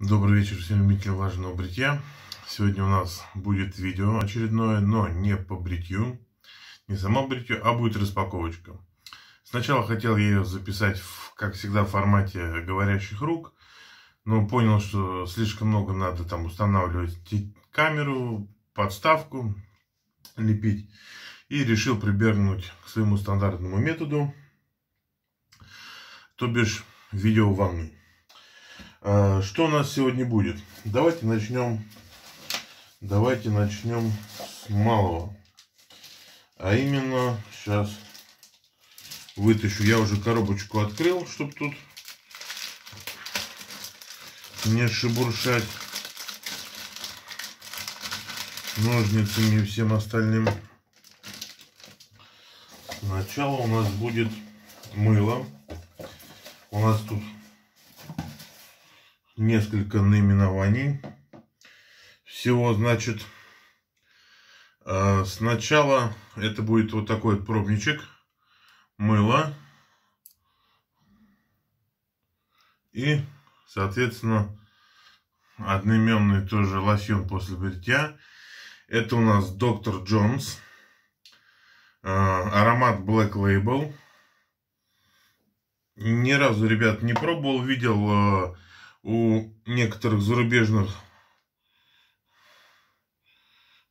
Добрый вечер всем любителям влажного бритья. Сегодня у нас будет видео очередное, но не по бритью, не само бритье, а будет распаковочка. Сначала хотел я ее записать, в, как всегда, в формате говорящих рук, но понял, что слишком много надо там устанавливать камеру, подставку, лепить. И решил прибернуть к своему стандартному методу, то бишь видео ванны. А, что у нас сегодня будет? Давайте начнем. Давайте начнем с малого. А именно, сейчас вытащу. Я уже коробочку открыл, чтобы тут не шебуршать ножницами и всем остальным. Сначала у нас будет мыло. У нас тут несколько наименований. Всего, значит, э, сначала это будет вот такой пробничек мыла. И, соответственно, одноименный тоже лосьон после бритья. Это у нас Доктор Джонс. Э, аромат Black Label. Ни разу, ребят, не пробовал. Видел э, у некоторых зарубежных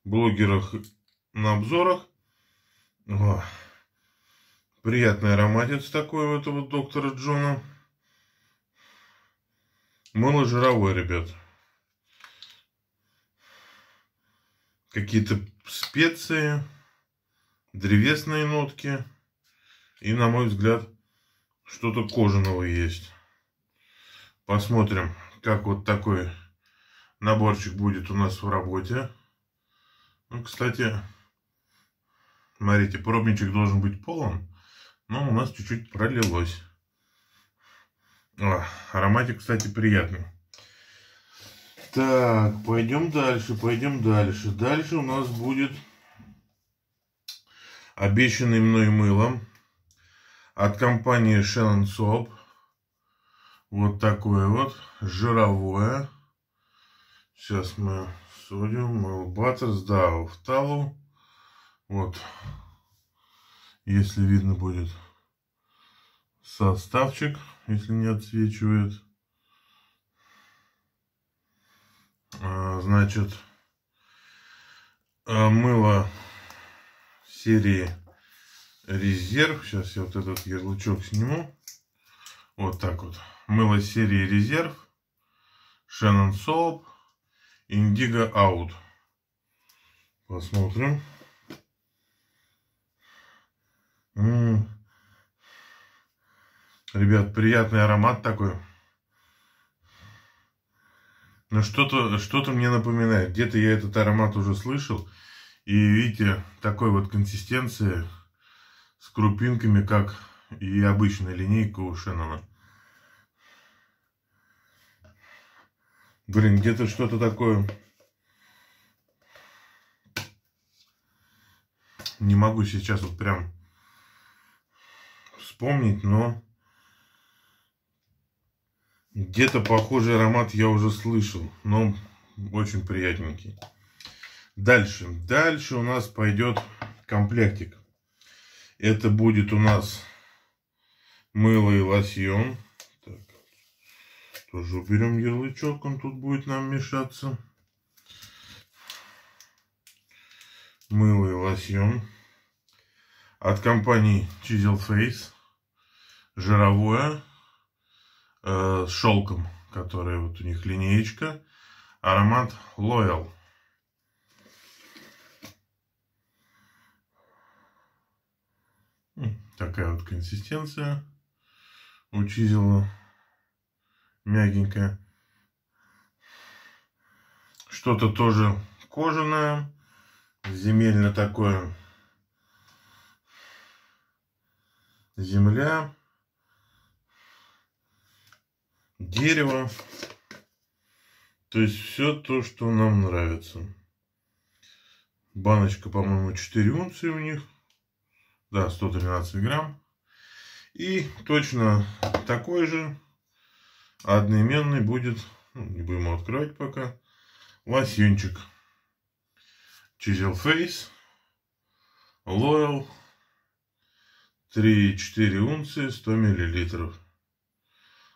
блогерах на обзорах. О, приятный ароматец такой у этого доктора Джона. Мыло жировое, ребят. Какие-то специи, древесные нотки. И, на мой взгляд, что-то кожаного есть. Посмотрим, как вот такой наборчик будет у нас в работе. Ну, кстати, смотрите, пробничек должен быть полон, но у нас чуть-чуть пролилось. О, ароматик, кстати, приятный. Так, пойдем дальше, пойдем дальше. Дальше у нас будет обещанный мной мылом от компании Shannon Soap. Вот такое вот жировое. Сейчас мы содиум, Mail Butters, да, уфталу. Вот, если видно будет составчик, если не отсвечивает. А, значит, а, мыло серии резерв. Сейчас я вот этот ярлычок сниму. Вот так вот мыло серии Резерв, Шеннон Соуп, Индиго Аут. Посмотрим. М -м -м. Ребят, приятный аромат такой. Но что-то что, -то, что -то мне напоминает. Где-то я этот аромат уже слышал. И видите, такой вот консистенции с крупинками, как и обычная линейка у Шеннона. Блин, где-то что-то такое. Не могу сейчас вот прям вспомнить, но где-то похожий аромат я уже слышал, но очень приятненький. Дальше. Дальше у нас пойдет комплектик. Это будет у нас мыло и лосьон. Что же, уберем ярлычок, он тут будет нам мешаться. Мыло и лосьон. От компании Chisel Face. Жировое. Э, с шелком, которая вот у них линеечка. Аромат Loyal. Такая вот консистенция у чизела мягенькая, Что-то тоже кожаное, земельно такое. Земля, дерево. То есть все то, что нам нравится. Баночка, по-моему, 4 унции у них. Да, 113 грамм. И точно такой же а одноименный будет, ну, не будем открывать пока, лосьончик. Chisel Face, Loyal, 3,4 унции, 100 миллилитров.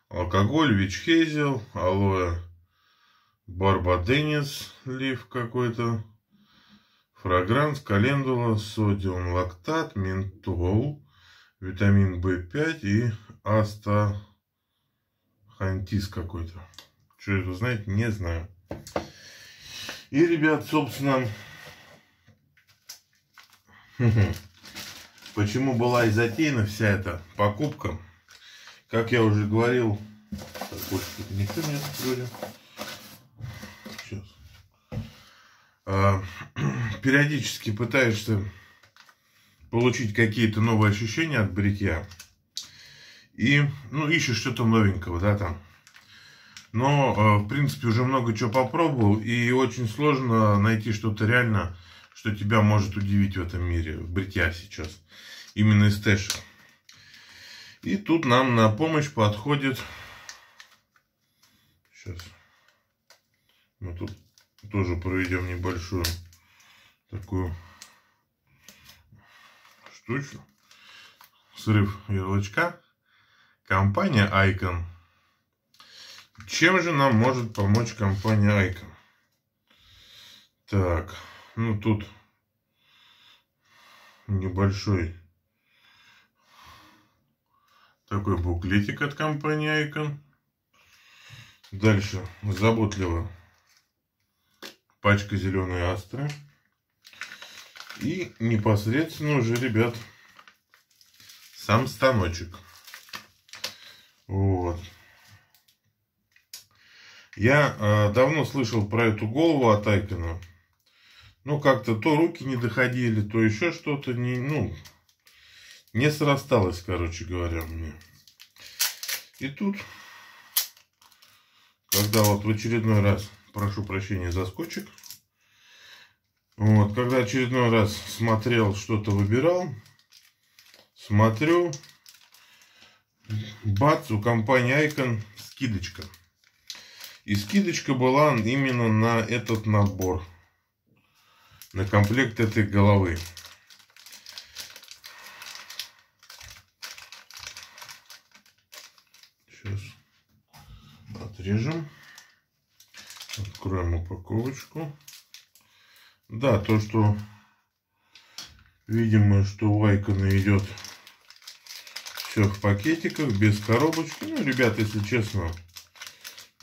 Алкоголь, Вич Хейзел, Алоэ, Барбаденис, Лив какой-то, Фрагранс, Календула, Содиум, Лактат, Ментол, Витамин В5 и Аста Антиз какой-то. Что это, знаете, не знаю. И, ребят, собственно, почему была и затеяна вся эта покупка. Как я уже говорил, так, больше никто не Сейчас. А, периодически пытаешься получить какие-то новые ощущения от бритья. И, ну, ищешь что-то новенького, да, там. Но, э, в принципе, уже много чего попробовал, и очень сложно найти что-то реально, что тебя может удивить в этом мире, в бритья сейчас. Именно из тэшек. И тут нам на помощь подходит... Сейчас. Мы тут тоже проведем небольшую такую штучку. Срыв ярлычка. Компания Icon. Чем же нам может помочь компания Icon? Так, ну тут небольшой такой буклетик от компании Icon. Дальше заботливо пачка зеленой астры. И непосредственно уже, ребят, сам станочек. Вот. Я э, давно слышал про эту голову от Айкона. Ну, как-то то руки не доходили, то еще что-то не, ну, не срасталось, короче говоря, мне. И тут, когда вот в очередной раз, прошу прощения за скотчик, вот, когда очередной раз смотрел, что-то выбирал, смотрю, бац, у компании Icon скидочка. И скидочка была именно на этот набор. На комплект этой головы. Сейчас отрежем. Откроем упаковочку. Да, то, что видимо что у Icon идет все в пакетиках, без коробочки. Ну, ребят, если честно,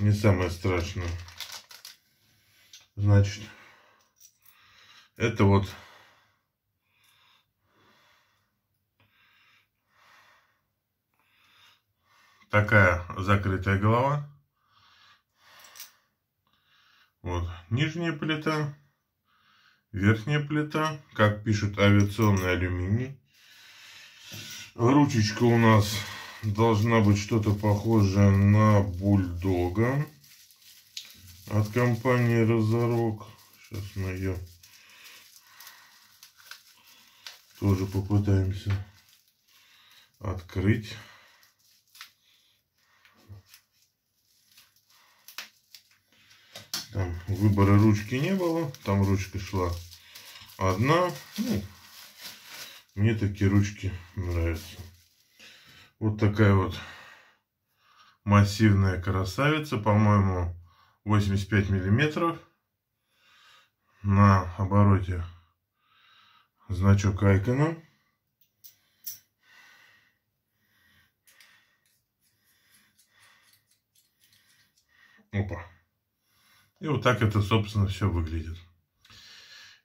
не самое страшное. Значит, это вот такая закрытая голова. Вот нижняя плита, верхняя плита, как пишут авиационный алюминий. Ручечка у нас должна быть что-то похожее на бульдога от компании Разорок. Сейчас мы ее тоже попытаемся открыть. Там выбора ручки не было, там ручка шла одна. Ну, мне такие ручки нравятся. Вот такая вот массивная красавица, по-моему, 85 миллиметров. На обороте значок Айкона. Опа. И вот так это, собственно, все выглядит.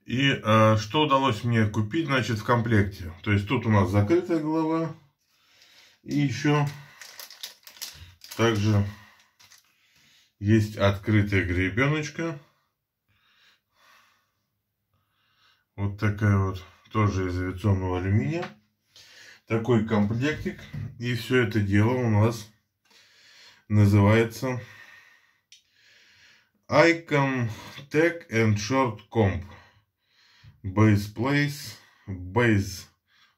И э, что удалось мне купить, значит, в комплекте. То есть тут у нас закрытая голова. И еще также есть открытая гребеночка. Вот такая вот, тоже из авиационного алюминия. Такой комплектик. И все это дело у нас называется Icon Tech and Short Comp. Base Place, Base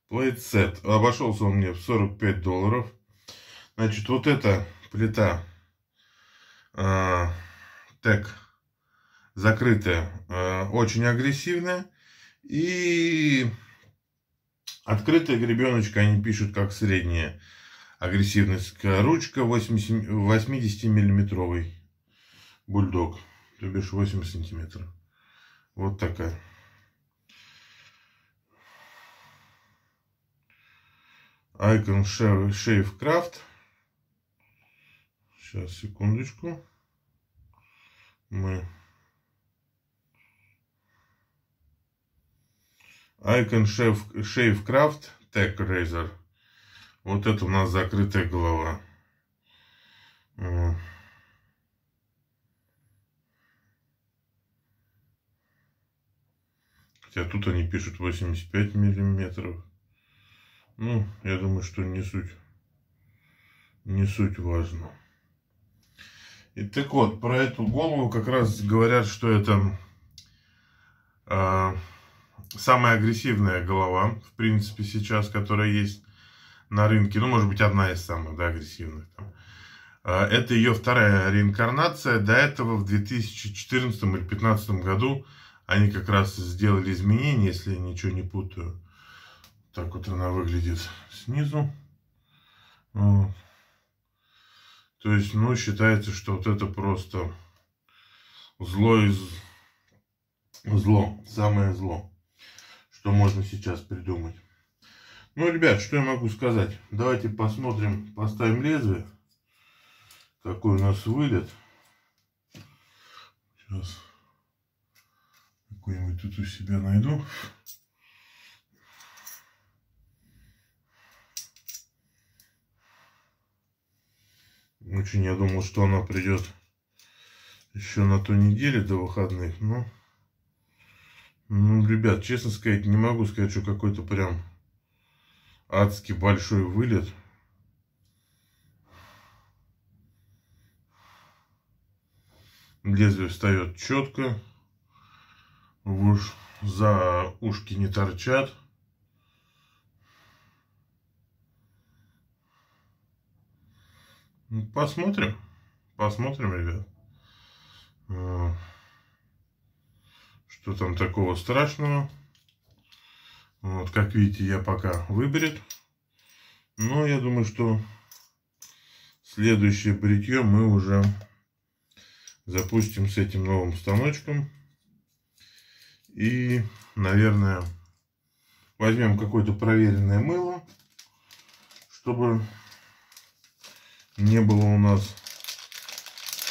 Plate Set. Обошелся он мне в 45 долларов. Значит, вот эта плита э, а, так закрытая, э, очень агрессивная. И открытая гребеночка, они пишут как средняя агрессивность. Ручка 80, миллиметровый бульдог, то бишь 8 сантиметров. Вот такая. Icon Shavecraft. Сейчас, секундочку. Мы... Icon Shavecraft Tech Razor. Вот это у нас закрытая голова. Хотя тут они пишут 85 миллиметров. Ну, я думаю, что не суть. Не суть важно. И так вот, про эту голову как раз говорят, что это э, самая агрессивная голова, в принципе, сейчас, которая есть на рынке. Ну, может быть, одна из самых да, агрессивных. Там. Э, это ее вторая реинкарнация. До этого в 2014 или 2015 году они как раз сделали изменения, если я ничего не путаю так вот она выглядит снизу. Ну, то есть, ну, считается, что вот это просто зло из... Зло. Самое зло, что можно сейчас придумать. Ну, ребят, что я могу сказать? Давайте посмотрим, поставим лезвие. Какой у нас вылет. Сейчас какой-нибудь тут у себя найду. Очень я думал, что она придет еще на ту неделю до выходных, но... Ну, ребят, честно сказать, не могу сказать, что какой-то прям адский большой вылет. Лезвие встает четко. Уж за ушки не торчат. Ну, посмотрим. Посмотрим, ребят. Э, что там такого страшного. Вот, как видите, я пока выберет, Но я думаю, что следующее бритье мы уже запустим с этим новым станочком. И, наверное, возьмем какое-то проверенное мыло, чтобы не было у нас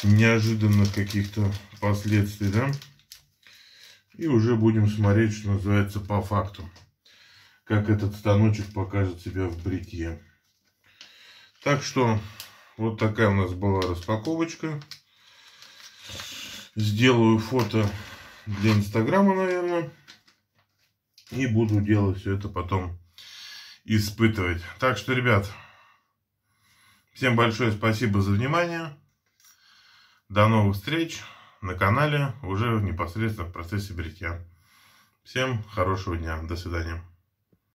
неожиданных каких-то последствий, да? И уже будем смотреть, что называется, по факту, как этот станочек покажет себя в бритье. Так что, вот такая у нас была распаковочка. Сделаю фото для Инстаграма, наверное. И буду делать все это потом испытывать. Так что, ребят, Всем большое спасибо за внимание. До новых встреч на канале уже непосредственно в процессе бритья. Всем хорошего дня. До свидания.